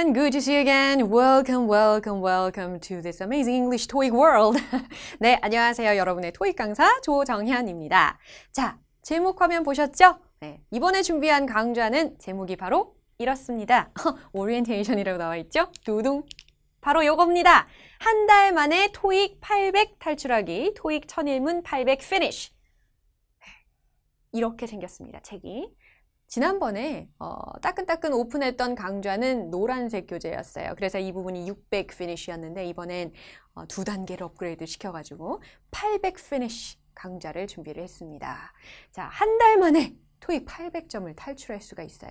everyone. Good to see you again. Welcome, welcome, welcome to this amazing English t o e world. 네, 안녕하세요. 여러분의 토익 강사 조정현입니다. 자, 제목 화면 보셨죠? 네, 이번에 준비한 강좌는 제목이 바로 이렇습니다. 오리엔테이션이라고 나와 있죠? 두둥. 바로 요겁니다. 한 달 만에 토익 800 탈출하기, 토익 1000일문 800 finish. 네, 이렇게 생겼습니다, 책이. 지난번에 어, 따끈따끈 오픈했던 강좌는 노란색 교재였어요. 그래서 이 부분이 600 f i n 피니쉬였는데 이번엔 어, 두 단계를 업그레이드 시켜가지고 800 finish 강좌를 준비를 했습니다. 자, 한 달 만에 토익 800점을 탈출할 수가 있어요.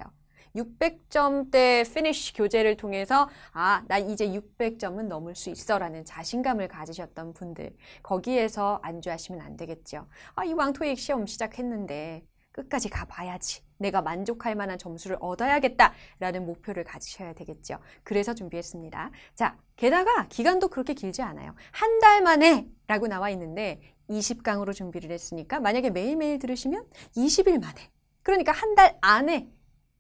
600점대 finish 교재를 통해서 아, 나 이제 600점은 넘을 수 있어라는 자신감을 가지셨던 분들 거기에서 안주하시면 안 되겠죠. 아, 이왕 토익 시험 시작했는데 끝까지 가봐야지. 내가 만족할 만한 점수를 얻어야겠다라는 목표를 가지셔야 되겠죠. 그래서 준비했습니다. 자, 게다가 기간도 그렇게 길지 않아요. 한 달 만에 라고 나와 있는데 20강으로 준비를 했으니까 만약에 매일매일 들으시면 20일 만에 그러니까 한 달 안에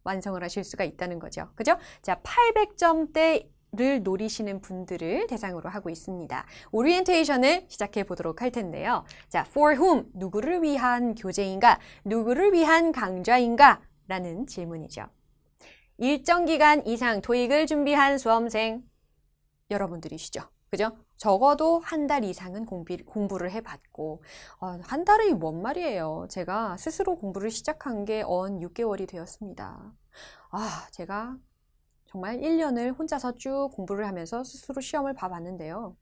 완성을 하실 수가 있다는 거죠. 그죠? 자, 800점대 를 노리시는 분들을 대상으로 하고 있습니다. 오리엔테이션을 시작해 보도록 할 텐데요. 자, for whom 누구를 위한 교재인가? 누구를 위한 강좌인가? 라는 질문이죠. 일정 기간 이상 토익을 준비한 수험생 여러분들이시죠. 그죠? 적어도 한 달 이상은 공비, 공부를 해봤고 어, 한 달이 뭔 말이에요. 제가 스스로 공부를 시작한 게 언 6개월이 되었습니다. 아, 제가 정말 1년을 혼자서 쭉 공부를 하면서 스스로 시험을 봐봤는데요.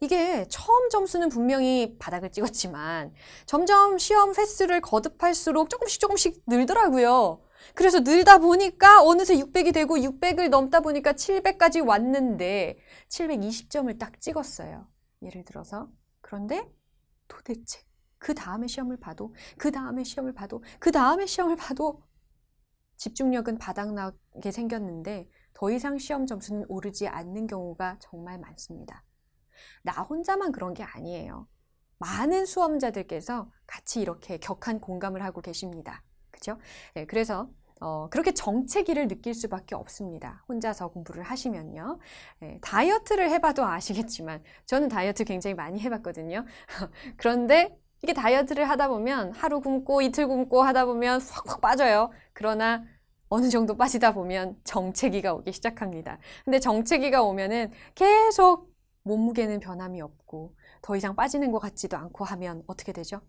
이게 처음 점수는 분명히 바닥을 찍었지만 점점 시험 횟수를 거듭할수록 조금씩 조금씩 늘더라고요. 그래서 늘다 보니까 어느새 600이 되고 600을 넘다 보니까 700까지 왔는데 720점을 딱 찍었어요. 예를 들어서 그런데 도대체 그 다음에 시험을 봐도 그 다음에 시험을 봐도 그 다음에 시험을 봐도 집중력은 바닥나게 생겼는데 더 이상 시험 점수는 오르지 않는 경우가 정말 많습니다. 나 혼자만 그런 게 아니에요. 많은 수험자들께서 같이 이렇게 격한 공감을 하고 계십니다. 그죠? 네, 그래서 어, 그렇게 정체기를 느낄 수밖에 없습니다. 혼자서 공부를 하시면요. 네, 다이어트를 해봐도 아시겠지만 저는 다이어트 굉장히 많이 해봤거든요. 그런데 이게 다이어트를 하다 보면 하루 굶고 이틀 굶고 하다 보면 확확 빠져요. 그러나 어느 정도 빠지다 보면 정체기가 오기 시작합니다. 근데 정체기가 오면은 계속 몸무게는 변함이 없고 더 이상 빠지는 것 같지도 않고 하면 어떻게 되죠?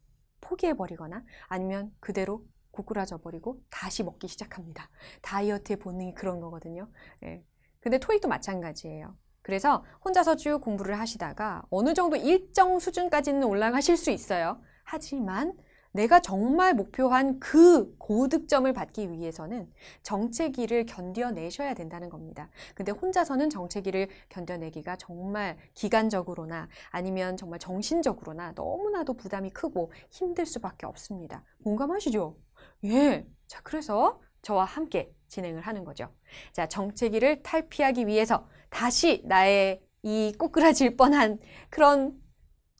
포기해버리거나 아니면 그대로 고꾸라져 버리고 다시 먹기 시작합니다. 다이어트의 본능이 그런 거거든요. 예. 근데 토익도 마찬가지예요. 그래서 혼자서 쭉 공부를 하시다가 어느 정도 일정 수준까지는 올라가실 수 있어요. 하지만 내가 정말 목표한 그 고득점을 받기 위해서는 정체기를 견뎌내셔야 된다는 겁니다. 근데 혼자서는 정체기를 견뎌내기가 정말 기간적으로나 아니면 정말 정신적으로나 너무나도 부담이 크고 힘들 수밖에 없습니다. 공감하시죠? 예. 자, 그래서 저와 함께 진행을 하는 거죠. 자, 정체기를 탈피하기 위해서 다시 나의 이 꼬꾸라질 뻔한 그런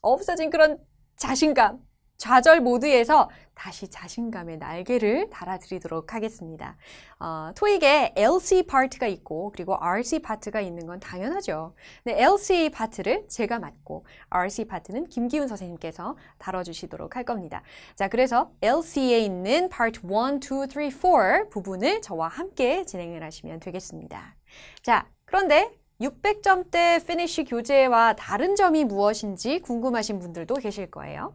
없어진 그런 자신감, 좌절 모드에서 다시 자신감의 날개를 달아드리도록 하겠습니다. 어, 토익에 LC 파트가 있고 그리고 RC 파트가 있는 건 당연하죠. 근데 LC 파트를 제가 맡고 RC 파트는 김기훈 선생님께서 다뤄주시도록 할 겁니다. 자, 그래서 LC에 있는 part 1, 2, 3, 4 부분을 저와 함께 진행을 하시면 되겠습니다. 자, 그런데 600점대 피니쉬 교재와 다른 점이 무엇인지 궁금하신 분들도 계실 거예요.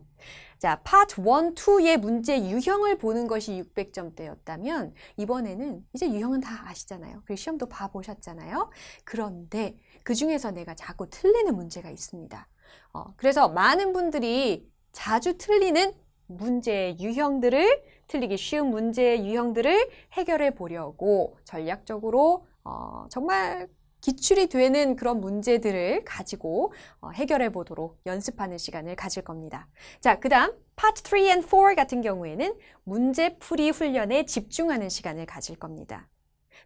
자, 파트 1, 2의 문제 유형을 보는 것이 600점대였다면 이번에는 이제 유형은 다 아시잖아요. 그리고 시험도 봐보셨잖아요. 그런데 그 중에서 내가 자꾸 틀리는 문제가 있습니다. 어, 그래서 많은 분들이 자주 틀리는 문제 유형들을 틀리기 쉬운 문제 유형들을 해결해 보려고 전략적으로 어, 정말 기출이 되는 그런 문제들을 가지고 어, 해결해 보도록 연습하는 시간을 가질 겁니다. 자, 그 다음 파트 3 and 4 같은 경우에는 문제풀이 훈련에 집중하는 시간을 가질 겁니다.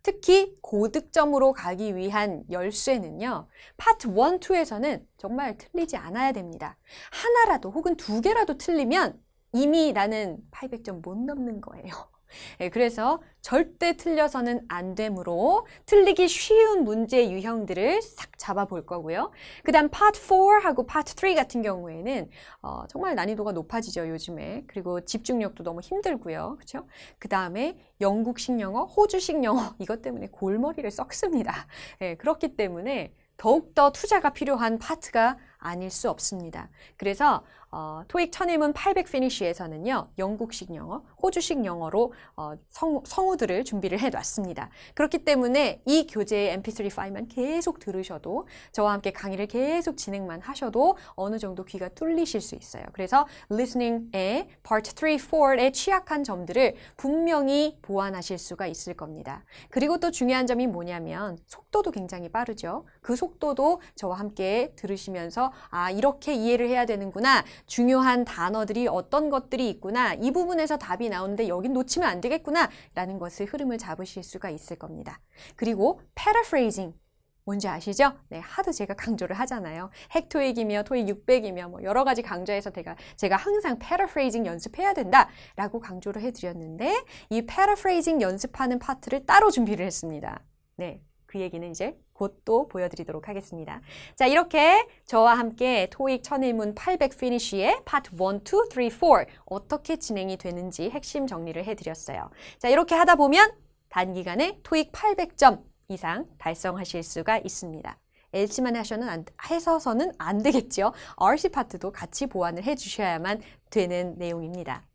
특히 고득점으로 가기 위한 열쇠는요. 파트 1, 2에서는 정말 틀리지 않아야 됩니다. 하나라도 혹은 두 개라도 틀리면 이미 나는 800점 못 넘는 거예요. 예, 그래서 절대 틀려서는 안 되므로 틀리기 쉬운 문제 유형들을 싹 잡아볼 거고요. 그 다음 파트 4하고 파트 3 같은 경우에는 어, 정말 난이도가 높아지죠, 요즘에. 그리고 집중력도 너무 힘들고요. 그렇그 다음에 영국식 영어, 호주식 영어 이것 때문에 골머리를 썩습니다. 예, 그렇기 때문에 더욱더 투자가 필요한 파트가 아닐 수 없습니다. 그래서 어, 토익 천일문 800 피니쉬에서는요. 영국식 영어, 호주식 영어로 어, 성, 성우들을 준비를 해놨습니다. 그렇기 때문에 이 교재의 mp3 파일만 계속 들으셔도 저와 함께 강의를 계속 진행만 하셔도 어느 정도 귀가 뚫리실 수 있어요. 그래서 listening의 part 3, 4에 취약한 점들을 분명히 보완하실 수가 있을 겁니다. 그리고 또 중요한 점이 뭐냐면 속도도 굉장히 빠르죠. 그 속도도 저와 함께 들으시면서 아 이렇게 이해를 해야 되는구나 중요한 단어들이 어떤 것들이 있구나 이 부분에서 답이 나오는데 여긴 놓치면 안 되겠구나 라는 것을 흐름을 잡으실 수가 있을 겁니다. 그리고 paraphrasing 뭔지 아시죠? 네, 하도 제가 강조를 하잖아요. 핵토익이며 토익 600이며 뭐 여러 가지 강좌에서 제가, 제가 항상 패러프레이징 연습해야 된다라고 강조를 해드렸는데 이 패러프레이징 연습하는 파트를 따로 준비를 했습니다. 네, 그 얘기는 이제 곧또 보여드리도록 하겠습니다. 자, 이렇게 저와 함께 토익 천일문 800 피니쉬의 파트 1, 2, 3, 4 어떻게 진행이 되는지 핵심 정리를 해드렸어요. 자, 이렇게 하다 보면 단기간에 토익 800점 이상 달성하실 수가 있습니다. LC만 하셔는 안, 해서서는 안 되겠죠. RC 파트도 같이 보완을 해주셔야만 되는 내용입니다.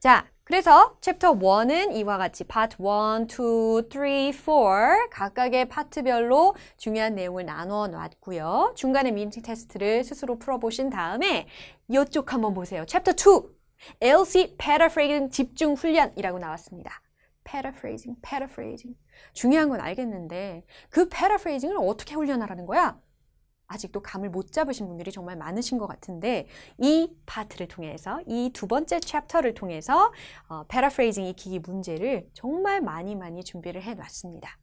자, 그래서 챕터 1은 이와 같이 파트 1, 2, 3, 4 각각의 파트별로 중요한 내용을 나눠 놨고요. 중간에 민팅 테스트를 스스로 풀어보신 다음에 이쪽 한번 보세요. 챕터 2 LC paraphrasing 집중 훈련이라고 나왔습니다. paraphrasing, paraphrasing. 중요한 건 알겠는데 그 paraphrasin을 어떻게 훈련하라는 거야? 아직도 감을 못 잡으신 분들이 정말 많으신 것 같은데 이 파트를 통해서 이 두 번째 챕터를 통해서 어, 패러프레이징 익히기 문제를 정말 많이 많이 준비를 해놨습니다.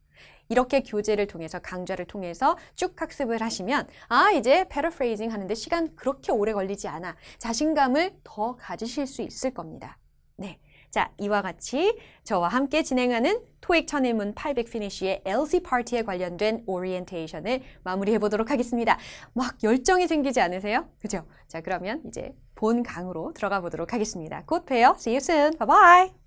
이렇게 교재를 통해서 강좌를 통해서 쭉 학습을 하시면 아 이제 패러프레이징 하는데 시간 그렇게 오래 걸리지 않아 자신감을 더 가지실 수 있을 겁니다. 네. 자, 이와 같이 저와 함께 진행하는 토익 천일문 800 피니쉬의 LC 파티에 관련된 오리엔테이션을 마무리해 보도록 하겠습니다. 막 열정이 생기지 않으세요? 그죠? 자, 그러면 이제 본 강으로 들어가 보도록 하겠습니다. 곧 봬요. See you soon. Bye bye.